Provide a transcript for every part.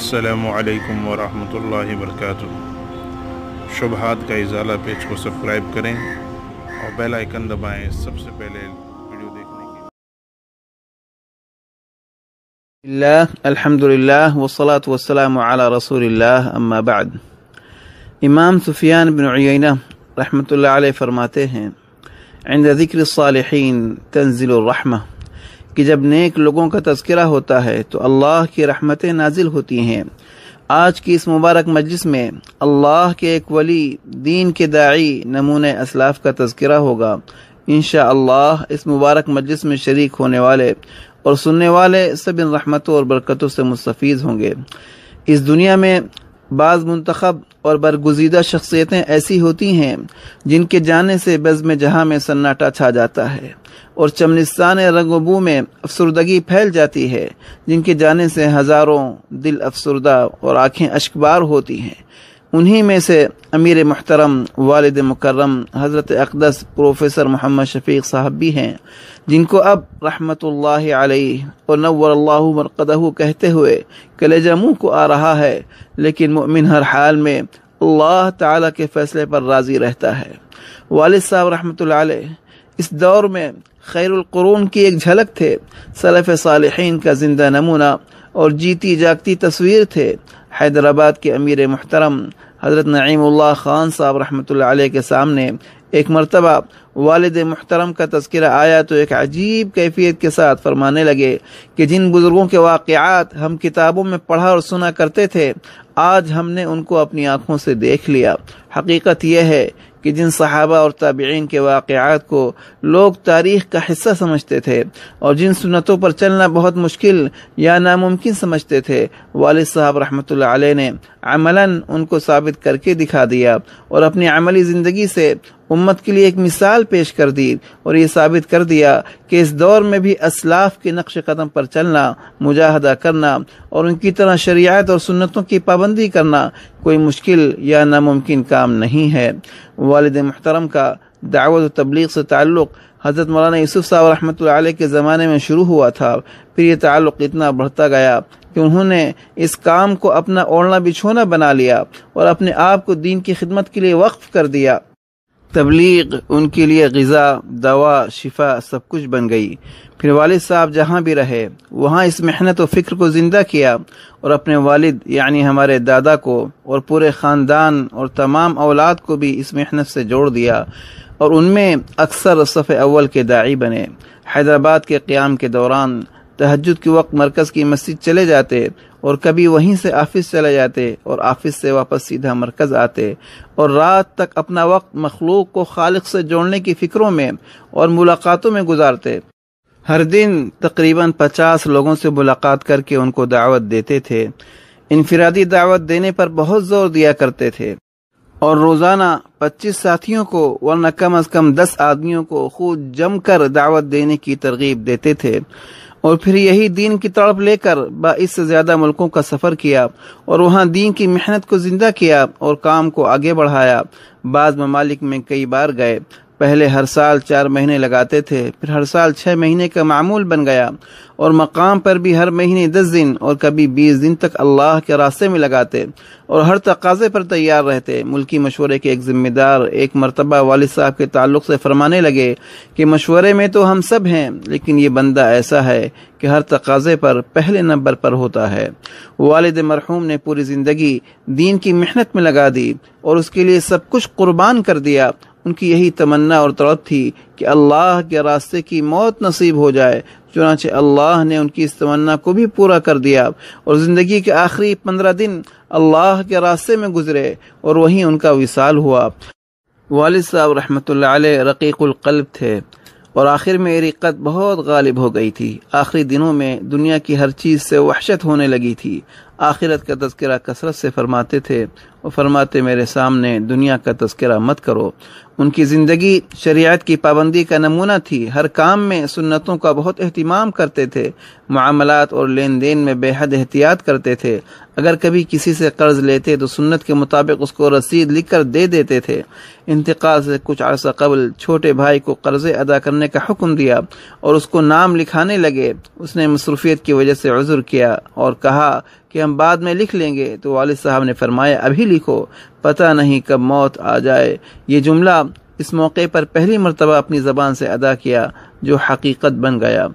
السلام علیکم ورحمة اللہ وبرکاتہ شبہات کا ازالہ پیچ کو سبسکرائب کریں اور بیل آئیکن دبائیں سب سے پہلے ویڈیو دیکھنے کے اللہ الحمدللہ والصلاة والسلام على رسول اللہ اما بعد امام سفیان بن عیینہ رحمت اللہ علیہ فرماتے ہیں عند ذکر الصالحین تنزل الرحمہ کہ جب نیک لوگوں کا تذکرہ ہوتا ہے تو اللہ کی رحمتیں نازل ہوتی ہیں آج کی اس مبارک مجلس میں اللہ کے ایک ولی دین کے داعی نمونِ اسلاف کا تذکرہ ہوگا انشاء اللہ اس مبارک مجلس میں شریک ہونے والے اور سننے والے سب ان رحمتوں اور برکتوں سے مستفیض ہوں گے اس دنیا میں بعض منتخب اور برگزیدہ شخصیتیں ایسی ہوتی ہیں جن کے جانے سے بزم جہاں میں سناٹا چھا جاتا ہے اور چمنستان رنگ و بو میں افسردگی پھیل جاتی ہے جن کے جانے سے ہزاروں دل افسردہ اور آنکھیں اشکبار ہوتی ہیں انہی میں سے امیر محترم والد مکرم حضرت اقدس پروفیسر محمد شفیق صاحب بھی ہیں جن کو اب رحمۃ اللہ علیہ اور نور اللہ مرقدہ کہتے ہوئے کلیجہ منہ کو آ رہا ہے لیکن مؤمن ہر حال میں اللہ تعالیٰ کے فیصلے پر راضی رہتا ہے والد صاحب رحمۃ اللہ علیہ اس دور میں خیر القرون کی ایک جھلک تھے صلف صالحین کا زندہ نمونہ اور جیتی جاگتی تصویر تھے حیدر آباد کے امیر محترم حضرت نعیم اللہ خان صاحب رحمۃ اللہ علیہ کے سامنے ایک مرتبہ والد محترم کا تذکرہ آیا تو ایک عجیب کیفیت کے ساتھ فرمانے لگے کہ جن بزرگوں کے واقعات ہم کتابوں میں پڑھا اور سنا کرتے تھے آج ہم نے ان کو اپنی آنکھوں سے دیکھ لیا حقیقت یہ ہے کہ جن صحابہ اور تابعین کے واقعات کو لوگ تاریخ کا حصہ سمجھتے تھے اور جن سنتوں پر چلنا بہت مشکل یا ناممکن سمجھتے تھے والد صاحب رحمۃ اللہ علیہ نے عملاً ان کو ثابت کر کے دکھا دیا اور اپنی عملی زندگی سے امت کے لیے ایک مثال پیش کر دی اور یہ ثابت کر دیا کہ اس دور میں بھی اسلاف کے نقش قدم پر چلنا مجاہدہ کرنا اور ان کی طرح شریعت اور سنتوں کی پابندی کرنا کوئی مشکل یا ناممکن کام نہیں ہے والد محترم کا دعوت و تبلیغ سے تعلق حضرت مولانا یوسف صاحب رحمۃ اللہ علیہ کے زمانے میں شروع ہوا تھا پھر یہ تعلق اتنا بڑھتا گیا کہ انہوں نے اس کام کو اپنا اوڑھنا بچھونا بنا لیا اور اپنے آپ کو دین کی خدمت کے لیے وقف کر دیا تبلیغ ان کے لیے غذا دوا شفا سب کچھ بن گئی پھر والد صاحب جہاں بھی رہے وہاں اس محنت و فکر کو زندہ کیا اور اپنے والد یعنی ہمارے دادا کو اور پورے خاندان اور تمام اولاد کو بھی اس محنت سے جوڑ دیا اور ان میں اکثر صف اول کے داعی بنے حیدرآباد کے قیام کے دوران تہجد کے وقت مرکز کی مسجد چلے جاتے اور کبھی وہیں سے آفس چلے جاتے اور آفس سے واپس سیدھا مرکز آتے اور رات تک اپنا وقت مخلوق کو خالق سے جوڑنے کی فکروں میں اور ملاقاتوں میں گزارتے ہر دن تقریباً پچاس لوگوں سے ملاقات کر کے ان کو دعوت دیتے تھے انفرادی دعوت دینے پر بہت زور دیا کرتے تھے اور روزانہ پچیس ساتھیوں کو ورنہ کم از کم دس آدمیوں کو خود جم کر دعوت دینے کی ترغیب دیتے تھے اور پھر یہی دین کی تڑپ لے کر اس سے زیادہ ملکوں کا سفر کیا اور وہاں دین کی محنت کو زندہ کیا اور کام کو آگے بڑھایا بعض ممالک میں کئی بار گئے پہلے ہر سال چار مہینے لگاتے تھے پھر ہر سال چھ مہینے کا معمول بن گیا اور مقام پر بھی ہر مہینے دس دن دن اور کبھی بیس تک اللہ کے راستے میں لگاتے اور ہر تقاضے پر تیار رہتے ملکی مشورے کے ایک ذمہ دار ایک مرتبہ والد صاحب کے تعلق سے فرمانے لگے کہ مشورے میں تو ہم سب ہیں لیکن یہ بندہ ایسا ہے کہ ہر تقاضے پر پہلے نمبر پر ہوتا ہے والد مرحوم نے پوری زندگی دین کی محنت میں لگا دی اور اس کے لیے سب کچھ قربان کر دیا ان کی یہی تمنا اور طرف تھی کہ اللہ کے راستے کی موت نصیب ہو جائے چنانچہ اللہ نے ان کی اس تمنا کو بھی پورا کر دیا اور زندگی کے آخری پندرہ دن اللہ کے راستے میں گزرے اور وہی ان کا وصال ہوا والد صاحب رحمۃ اللہ علیہ رقیق القلب تھے اور آخر میں رقت بہت غالب ہو گئی تھی آخری دنوں میں دنیا کی ہر چیز سے وحشت ہونے لگی تھی آخرت کا تذکرہ کثرت سے فرماتے تھے اور فرماتے میرے سامنے دنیا کا تذکرہ مت کرو ان کی زندگی شریعت کی پابندی کا نمونہ تھی ہر کام میں سنتوں کا بہت اہتمام کرتے تھے معاملات اور لین دین میں بے حد احتیاط کرتے تھے اگر کبھی کسی سے قرض لیتے تو سنت کے مطابق اس کو رسید لکھ کر دے دیتے تھے انتقال سے کچھ عرصہ قبل چھوٹے بھائی کو قرض ادا کرنے کا حکم دیا اور اس کو نام لکھانے لگے اس نے مصروفیت کی وجہ سے عذر کیا اور کہا کہ ہم بعد میں لکھ لیں گے تو والد صاحب نے فرمایا ابھی لکھو پتہ نہیں کب موت آ جائے یہ جملہ اس موقع پر پہلی مرتبہ اپنی زبان سے ادا کیا جو حقیقت بن گیا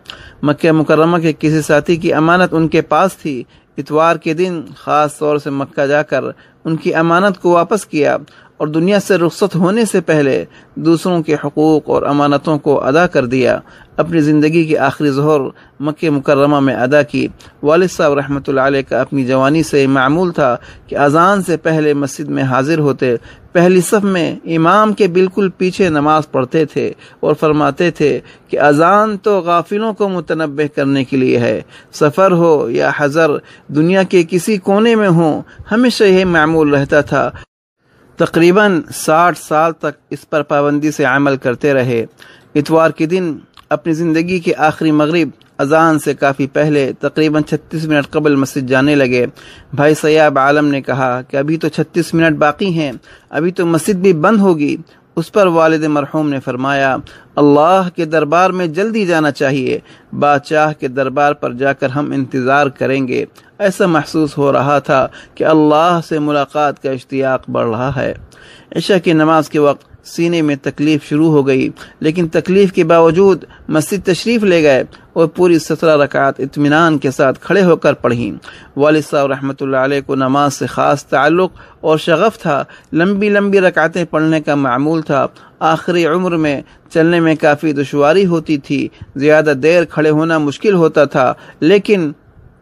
مکہ مکرمہ کے کسی ساتھی کی امانت ان کے پاس تھی اتوار کے دن خاص طور سے مکہ جا کر ان کی امانت کو واپس کیا اور دنیا سے رخصت ہونے سے پہلے دوسروں کے حقوق اور امانتوں کو ادا کر دیا اپنی زندگی کی آخری ظہر مکہ مکرمہ میں ادا کی والد صاحب رحمۃ اللہ علیہ کا اپنی جوانی سے معمول تھا کہ اذان سے پہلے مسجد میں حاضر ہوتے پہلی صف میں امام کے بالکل پیچھے نماز پڑھتے تھے اور فرماتے تھے کہ اذان تو غافلوں کو متنبع کرنے کے لیے ہے سفر ہو یا حضر دنیا کے کسی کونے میں ہوں ہمیشہ یہ معمول رہتا تھا تقریباً ساٹھ سال تک اس پر پابندی سے عمل کرتے رہے اتوار کے دن اپنی زندگی کے آخری مغرب اذان سے کافی پہلے تقریباً چھتیس منٹ قبل مسجد جانے لگے بھائی سیاب عالم نے کہا کہ ابھی تو چھتیس منٹ باقی ہیں ابھی تو مسجد بھی بند ہوگی اس پر والد مرحوم نے فرمایا اللہ کے دربار میں جلدی جانا چاہیے بادشاہ کے دربار پر جا کر ہم انتظار کریں گے ایسا محسوس ہو رہا تھا کہ اللہ سے ملاقات کا اشتیاق بڑھ رہا ہے عشاء کی نماز کے وقت سینے میں تکلیف شروع ہو گئی لیکن تکلیف کے باوجود مسجد تشریف لے گئے اور پوری سترہ رکعت اطمینان کے ساتھ کھڑے ہو کر پڑھیں والد صاحب رحمۃ اللہ علیہ کو نماز سے خاص تعلق اور شغف تھا لمبی لمبی رکعتیں پڑھنے کا معمول تھا آخری عمر میں چلنے میں کافی دشواری ہوتی تھی زیادہ دیر کھڑے ہونا مشکل ہوتا تھا لیکن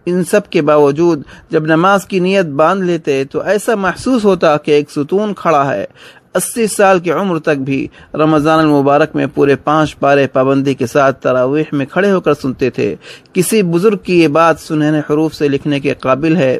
ان سب کے باوجود جب نماز کی نیت باندھ لیتے تو ایسا محسوس ہوتا کہ ایک ستون کھڑا ہے اسی سال کی عمر تک بھی رمضان المبارک میں پورے پانچ پارے پابندی کے ساتھ تراویح میں کھڑے ہو کر سنتے تھے کسی بزرگ کی یہ بات سنہنے حروف سے لکھنے کے قابل ہے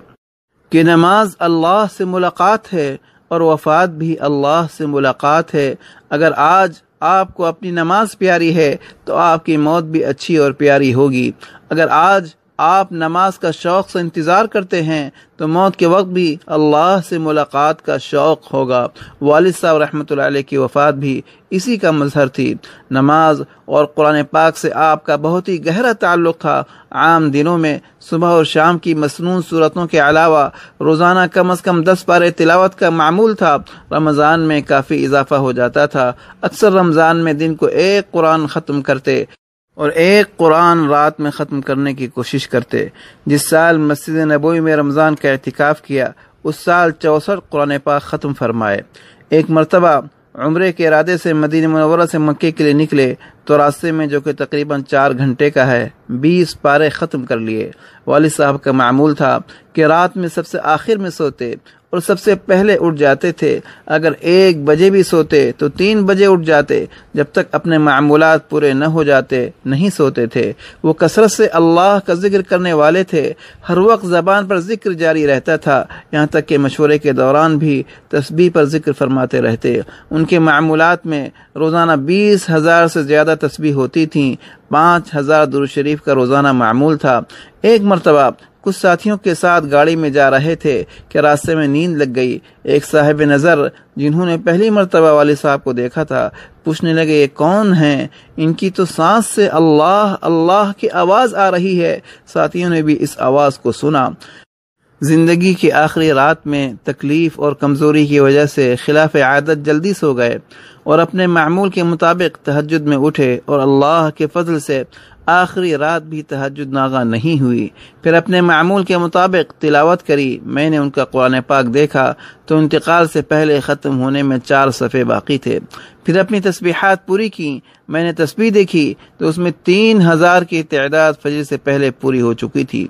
کہ نماز اللہ سے ملاقات ہے اور وفات بھی اللہ سے ملاقات ہے اگر آج آپ کو اپنی نماز پیاری ہے تو آپ کی موت بھی اچھی اور پیاری ہوگی اگر آج آپ نماز کا شوق سے انتظار کرتے ہیں تو موت کے وقت بھی اللہ سے ملاقات کا شوق ہوگا والد صاحب رحمۃ اللہ علیہ کی وفات بھی اسی کا مظہر تھی نماز اور قرآن پاک سے آپ کا بہت ہی گہرا تعلق تھا عام دنوں میں صبح اور شام کی مسنون صورتوں کے علاوہ روزانہ کم از کم دس پارے تلاوت کا معمول تھا رمضان میں کافی اضافہ ہو جاتا تھا اکثر رمضان میں دن کو ایک قرآن ختم کرتے اور ایک قرآن رات میں ختم کرنے کی کوشش کرتے جس سال مسجد نبوی میں رمضان کا اعتکاف کیا اس سال چوسٹھ قرآن پاک ختم فرمائے ایک مرتبہ عمرے کے ارادے سے مدین منورہ سے مکے کے لیے نکلے تو راستے میں جو کہ تقریباً چار گھنٹے کا ہے بیس پارے ختم کر لیے والد صاحب کا معمول تھا کہ رات میں سب سے آخر میں سوتے اور سب سے پہلے اٹھ جاتے تھے اگر ایک بجے بھی سوتے تو تین بجے اٹھ جاتے جب تک اپنے معمولات پورے نہ ہو جاتے نہیں سوتے تھے وہ کثرت سے اللہ کا ذکر کرنے والے تھے ہر وقت زبان پر ذکر جاری رہتا تھا یہاں تک کہ مشورے کے دوران بھی تسبیح پر ذکر فرماتے رہتے ان کے معمولات میں روزانہ بیس ہزار سے زیادہ تسبیح ہوتی تھیں پانچ ہزار شریف کا روزانہ معمول تھا ایک مرتبہ کچھ ساتھیوں کے ساتھ گاڑی میں جا رہے تھے کہ راستے میں نیند لگ گئی ایک صاحب نظر جنہوں نے پہلی مرتبہ صاحب کو دیکھا تھا پوچھنے لگے یہ کون ہیں ان کی تو سانس سے اللہ اللہ کی آواز آ رہی ہے ساتھیوں نے بھی اس آواز کو سنا زندگی کے آخری رات میں تکلیف اور کمزوری کی وجہ سے خلاف عادت جلدی سو گئے اور اپنے معمول کے مطابق تہجد میں اٹھے اور اللہ کے فضل سے آخری رات بھی تحجد ناگا نہیں ہوئی پھر اپنے معمول کے مطابق تلاوت کری میں نے ان کا قرآن پاک دیکھا تو انتقال سے پہلے ختم ہونے میں چار صفحے باقی تھے پھر اپنی تسبیحات پوری کیں میں نے تسبیح دیکھی تو اس میں تین ہزار کی تعداد فجر سے پہلے پوری ہو چکی تھی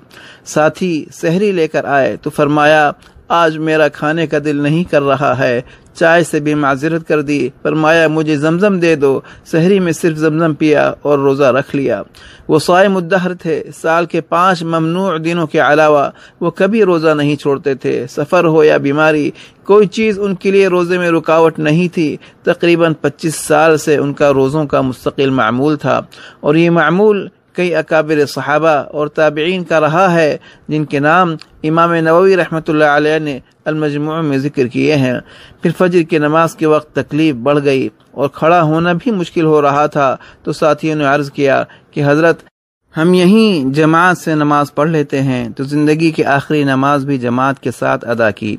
ساتھی سحری لے کر آئے تو فرمایا آج میرا کھانے کا دل نہیں کر رہا ہے چائے سے بھی معذرت کر دی فرمایا مجھے زمزم دے دو شہری میں صرف زمزم پیا اور روزہ رکھ لیا وہ سائے مدہر تھے سال کے پانچ ممنوع دنوں کے علاوہ وہ کبھی روزہ نہیں چھوڑتے تھے سفر ہو یا بیماری کوئی چیز ان کے لیے روزے میں رکاوٹ نہیں تھی تقریباً پچیس سال سے ان کا روزوں کا مستقل معمول تھا اور یہ معمول کئی اکابر صحابہ اور تابعین کا رہا ہے جن کے نام امام نووی رحمۃ اللہ علیہ نے المجموع میں ذکر کیے ہیں پھر فجر کی نماز کے وقت تکلیف بڑھ گئی اور کھڑا ہونا بھی مشکل ہو رہا تھا تو ساتھیوں نے عرض کیا کہ حضرت ہم یہیں جماعت سے نماز پڑھ لیتے ہیں تو زندگی کی آخری نماز بھی جماعت کے ساتھ ادا کی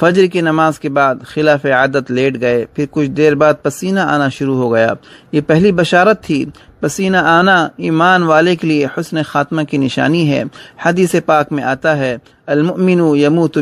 فجر کی نماز کے بعد خلاف عادت لیٹ گئے پھر کچھ دیر بعد پسینہ آنا شروع ہو گیا یہ پہلی بشارت تھی پسینہ آنا ایمان والے کے لیے حسن خاتمہ کی نشانی ہے حدیث پاک میں آتا ہے المؤمن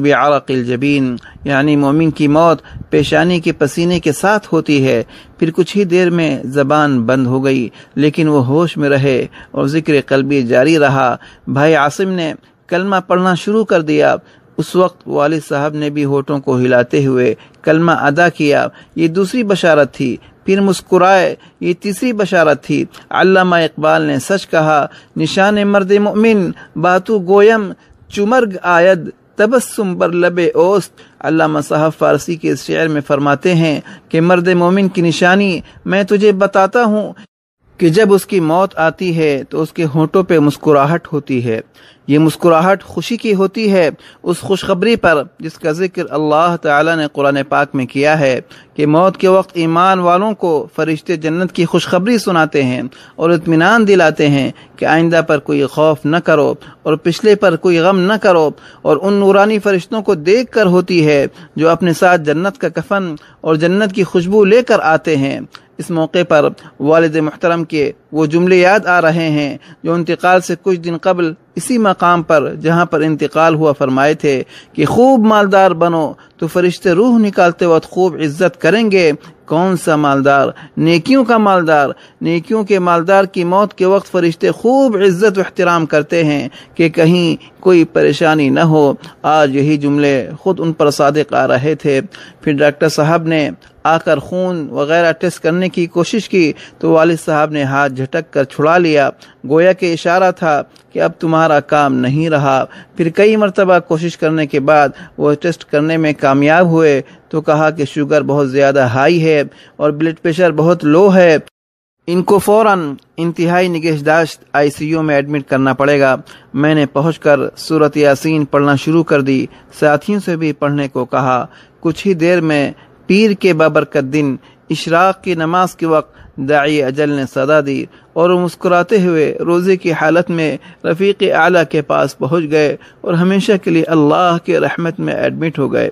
بعرق الجبین یعنی مومن کی موت پیشانی کے پسینے کے ساتھ ہوتی ہے پھر کچھ ہی دیر میں زبان بند ہو گئی لیکن وہ ہوش میں رہے اور ذکر قلبی جاری رہا بھائی عاصم نے کلمہ پڑھنا شروع کر دیا اس وقت والد صاحب نے بھی ہوٹوں کو ہلاتے ہوئے کلمہ ادا کیا یہ دوسری بشارت تھی پھر مسکرائے یہ تیسری بشارت تھی علامہ اقبال نے سچ کہا نشان مرد مؤمن باتو گویم چمرگ آید تبسم بر لب اوست علامہ صاحب فارسی کے اس شعر میں فرماتے ہیں کہ مرد مومن کی نشانی میں تجھے بتاتا ہوں کہ جب اس کی موت آتی ہے تو اس کے ہونٹوں پہ مسکراہٹ ہوتی ہے یہ خوشی کی ہوتی ہے اس خوشخبری پر جس کا ذکر اللہ نے قرآن پاک میں کیا ہے کہ موت کے وقت ایمان والوں کو فرشتے جنت کی خوشخبری سناتے ہیں اور اطمینان دلاتے ہیں کہ آئندہ پر کوئی خوف نہ کرو اور پچھلے پر کوئی غم نہ کرو اور ان نورانی فرشتوں کو دیکھ کر ہوتی ہے جو اپنے ساتھ جنت کا کفن اور جنت کی خوشبو لے کر آتے ہیں اس موقع پر والد محترم کے وہ جملے یاد آ رہے ہیں جو انتقال سے کچھ دن قبل اسی مقام پر جہاں پر انتقال ہوا فرمائے تھے کہ خوب مالدار بنو تو فرشتے روح نکالتے وقت خوب عزت کریں گے کون سا مالدار نیکیوں نیکیوں کا مالدار مالدار کے کی موت کے وقت فرشتے خوب عزت و احترام کرتے ہیں کہ کہیں کوئی پریشانی نہ ہو آج یہی جملے خود ان پر صادق آ رہے تھے پھر ڈاکٹر صاحب نے آ کر خون وغیرہ ٹیسٹ کرنے کی کوشش کی تو والد صاحب نے ہاتھ جھٹک کر چھڑا لیا گویا کہ اشارہ تھا کہ اب تمہارا کام نہیں رہا پھر کئی مرتبہ کوشش کرنے کے بعد وہ ٹیسٹ کرنے میں کامیاب ہوئے تو کہا کہ شوگر بہت زیادہ ہائی ہے اور بلڈ پریشر بہت لو ہے ان کو فوراً انتہائی داشت آئی سی یو میں ایڈمٹ کرنا پڑے گا میں نے پہنچ کر صورت یاسین پڑھنا شروع کر دی ساتھیوں سے بھی پڑھنے کو کہا کچھ ہی دیر میں پیر کے بابرکت دن اشراق کی نماز کے وقت داعی اجل نے صدا دی اور مسکراتے ہوئے روزے کی حالت میں رفیق اعلیٰ کے پاس پہنچ گئے اور ہمیشہ کے لیے اللہ کے رحمت میں ایڈمٹ ہو گئے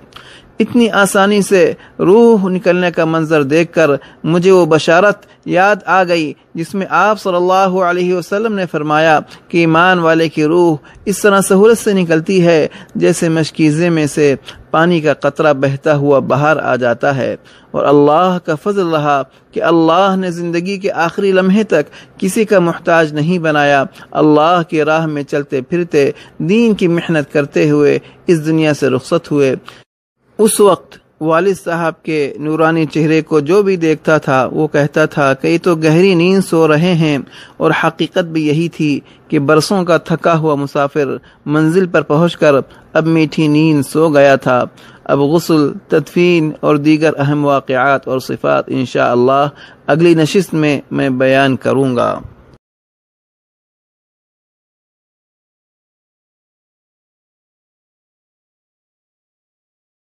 اتنی آسانی سے روح نکلنے کا منظر دیکھ کر مجھے وہ بشارت یاد آ گئی جس میں آپ صلی اللہ علیہ وسلم نے فرمایا کہ ایمان والے کی روح اس طرح سہولت سے نکلتی ہے جیسے مشکیزے میں سے پانی کا قطرہ بہتا ہوا باہر آ جاتا ہے اور اللہ کا فضل رہا کہ اللہ نے زندگی کے آخری لمحے تک کسی کا محتاج نہیں بنایا اللہ کی راہ میں چلتے پھرتے دین کی محنت کرتے ہوئے اس دنیا سے رخصت ہوئے اس وقت والد صاحب کے نورانی چہرے کو جو بھی دیکھتا تھا وہ کہتا تھا کہ یہ تو گہری نیند سو رہے ہیں اور حقیقت بھی یہی تھی کہ برسوں کا تھکا ہوا مسافر منزل پر پہنچ کر اب میٹھی نیند سو گیا تھا اب غسل تدفین اور دیگر اہم واقعات اور صفات انشاءاللہ اگلی نشست میں میں بیان کروں گا